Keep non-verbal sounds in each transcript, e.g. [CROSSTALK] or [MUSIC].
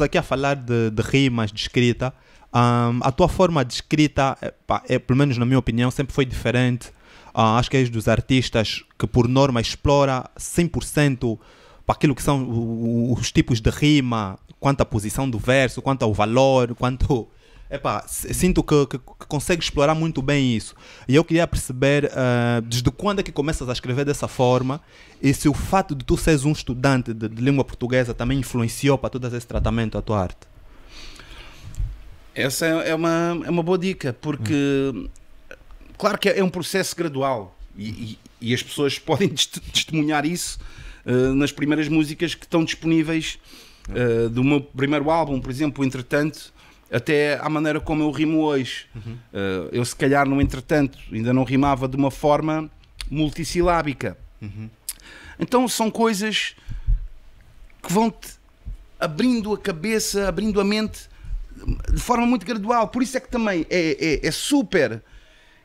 estamos aqui a falar de, de rimas, de escrita. Um, a tua forma de escrita, pá, é, pelo menos na minha opinião, sempre foi diferente. Uh, acho que és dos artistas que, por norma, explora 100% para aquilo que são os tipos de rima, quanto à posição do verso, quanto ao valor, quanto Epá, sinto que, que, que consegue explorar muito bem isso. E eu queria perceber uh, desde quando é que começas a escrever dessa forma e se o fato de tu seres um estudante de, de língua portuguesa também influenciou para todo esse tratamento à tua arte. Essa é, é uma, é uma boa dica, porque hum. claro que é, é um processo gradual e, e, e as pessoas [LAUGHS] podem testemunhar isso uh, nas primeiras músicas que estão disponíveis uh, do meu primeiro álbum, por exemplo, entretanto até à maneira como eu rimo hoje. Uhum. Uh, eu, se calhar, no entretanto, ainda não rimava de uma forma multissilábica. Uhum. Então, são coisas que vão-te abrindo a cabeça, abrindo a mente de forma muito gradual. Por isso é que também é, é, é super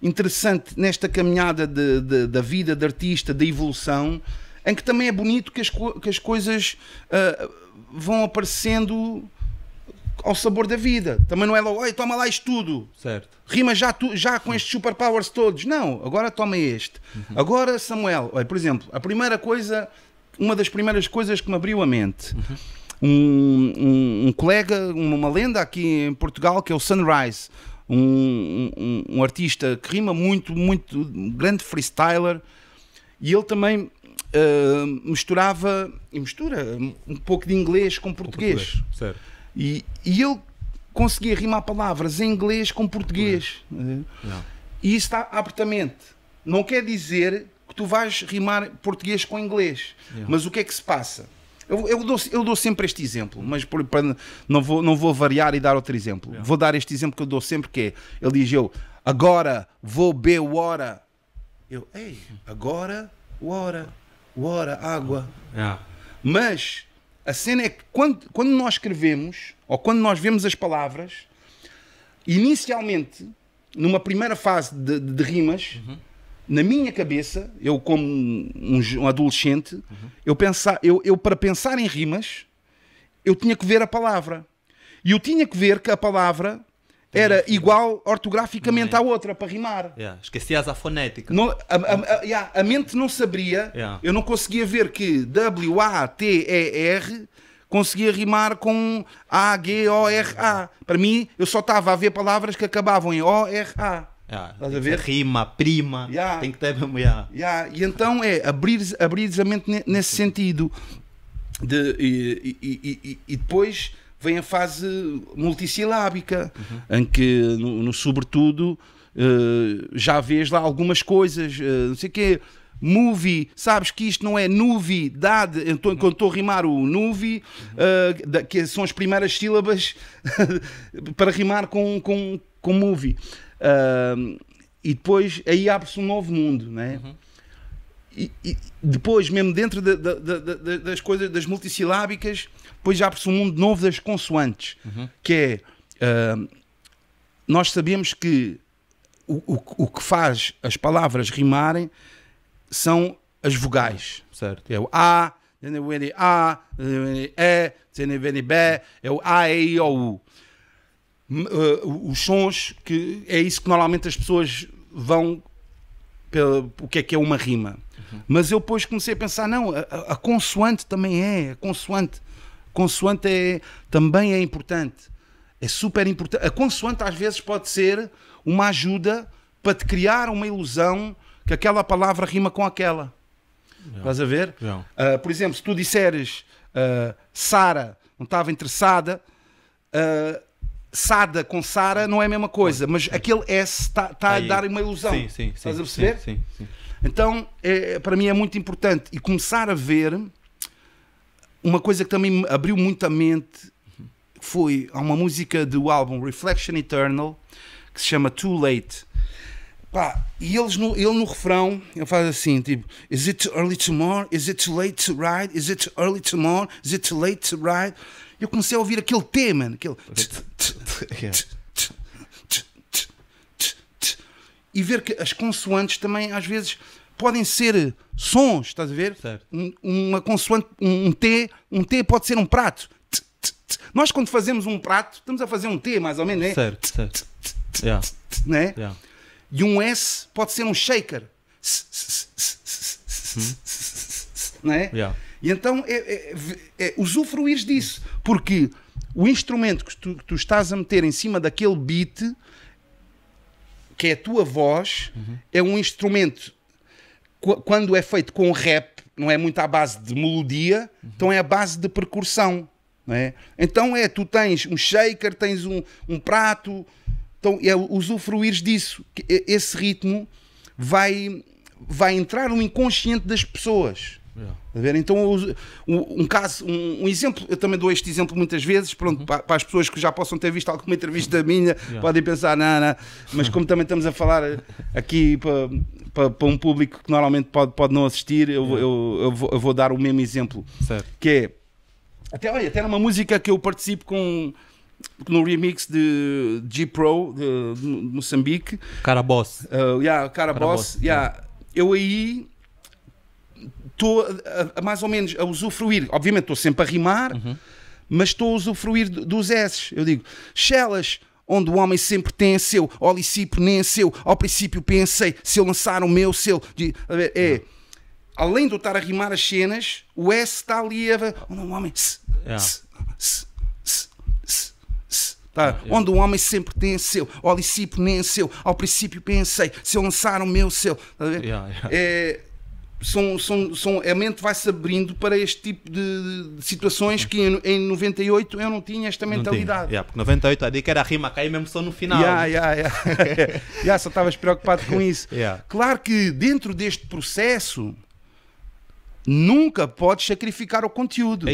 interessante nesta caminhada de, de, da vida de artista, da evolução, em que também é bonito que as, que as coisas uh, vão aparecendo ao sabor da vida. Também não é logo, toma lá isto tudo. Certo. Rima já, tu, já com estes superpowers todos. Não, agora toma este. Uhum. Agora, Samuel, olha, por exemplo, a primeira coisa, uma das primeiras coisas que me abriu a mente. Uhum. Um, um, um, colega, uma, uma, lenda aqui em Portugal, que é o Sunrise, um, um, artista que rima muito, muito, grande freestyler, e ele também uh, misturava, e mistura, um pouco de inglês com português. Com português certo. E, e ele conseguia rimar palavras em inglês com português. Não. E isso está abertamente. Não quer dizer que tu vais rimar português com inglês. Não. Mas o que é que se passa? Eu, eu, dou, eu dou sempre este exemplo, mas por, para, não, vou, não vou variar e dar outro exemplo. Vou dar este exemplo que eu dou sempre, que é, ele diz eu, agora vou beber hora. Eu, ei, agora, hora, hora, água. Mas a cena é que quando, quando nós escrevemos, ou quando nós vemos as palavras, inicialmente, numa primeira fase de, de, de rimas, uhum. na minha cabeça, eu como um, um adolescente, uhum. eu, pensar, eu, eu para pensar em rimas, eu tinha que ver a palavra. E eu tinha que ver que a palavra era igual ortograficamente é. à outra para rimar. Yeah. Esquecias a fonética. Não, a, a, a, yeah, a, mente não sabia, yeah. eu não conseguia ver que W-A-T-E-R conseguia rimar com A-G-O-R-A. Para mim, eu só estava a ver palavras que acabavam em O-R-A. Yeah, a ver? Rima, prima, yeah. tem que ter mesmo. Yeah. Yeah. E então é abrir, abrir a mente nesse sentido. De, e, e, e, e depois vem a fase multisilábica, uhum. em que, no, no sobretudo, uh, já vês lá algumas coisas, uh, não sei o quê. Movie, sabes que isto não é novidade, então, quando estou a rimar o nuvi, uh, da, que são as primeiras sílabas [LAUGHS] para rimar com, com, com movie. e depois aí abre-se um novo mundo, né? Uhum. E, depois, mesmo dentro de, de, de, das coisas, das multissilábicas, depois já abre-se um mundo novo das consoantes, uhum. que é uh, nós sabemos que o, o, o, que faz as palavras rimarem são as vogais. Certo. É o A, A, E, B, é o A, E, I, O, U. Ah, os sons que é isso que normalmente as pessoas vão o que é que é uma rima. Uhum. Mas eu depois comecei a pensar, não, a, a consoante também é, a consoante. consoante é, também é importante. É super importante. A consoante às vezes pode ser uma ajuda para te criar uma ilusão que aquela palavra rima com aquela. Estás a ver? Uh, por exemplo, se tu disseres uh, Sara não estava interessada, uh, Sada com Sara não é a mesma coisa, mas aquele S está tá a dar uma ilusão. Sim, sim, Estás a perceber? Sim, sim, Então, é, para mim é muito importante e começar a ver uma coisa que também me abriu muito a mente foi a uma música do álbum Reflection Eternal que se chama Too Late Pá, e eles no, ele no refrão, ele faz assim, tipo, is it too early tomorrow? Is it too late to ride? Is it too early tomorrow? Is it too late to ride? Eu comecei a ouvir aquele T, mano, aquele e ver que as consoantes também às vezes podem ser sons, estás a ver? uma consoante, um, T, um T pode ser um prato. Nós quando fazemos um prato, estamos a fazer um T mais ou menos, não é? Certo, certo. Né? Yeah. E um S pode ser um shaker. Não é? Yeah. E então é, é, é, usufruir disso, porque o instrumento que tu, que tu, estás a meter em cima daquele beat, que é a tua voz, uhum. é um instrumento quando é feito com rap, não é muito à base de melodia, uhum. então é à base de percussão. Não é? Então é, tu tens um shaker, tens um, um prato, então é usufruir disso. Esse ritmo vai, vai entrar no inconsciente das pessoas. Yeah. Tá então, um, caso, um, um, exemplo, eu também dou este exemplo muitas vezes, pronto, uhum. para, para, as pessoas que já possam ter visto alguma entrevista minha, yeah. podem pensar, não, não, mas como também estamos a falar eh, aqui para, para, para um público que normalmente pode, pode não assistir, eu, yeah. eu, eu, vou, eu, vou, dar o mesmo exemplo, certo. que é, até, olha, até numa música que eu participo com no remix de G-Pro de, de, Moçambique. Cara Boss. Uh, yeah, cara, cara Boss. boss yeah. yeah. Eu aí estou mais ou menos a usufruir. Obviamente estou sempre a rimar, uhum. mas estou a usufruir dos S's. Eu digo, Shellas, onde o homem sempre tem é seu, ao princípio nem é seu, ao princípio pensei, se eu lançar o meu, seu. De, a ver, é. Além de eu estar a rimar as cenas, o S está ali a. Onde o oh, homem. S, yeah. s, s, Tá? É. Onde o homem sempre tem seu, o discípulo nem seu, ao princípio pensei, se eu lançar o meu seu. Tá yeah, É, É, são, são, são, a mente vai-se abrindo para este tipo de, de situações que em, em, 98 eu não tinha esta mentalidade. Tinha. Yeah, porque 98 a dica era a rima cair mesmo só no final. Yeah, yeah, yeah. [LAUGHS] yeah, só estavas preocupado com isso. [LAUGHS] Yeah. Claro que dentro deste processo nunca podes sacrificar o conteúdo.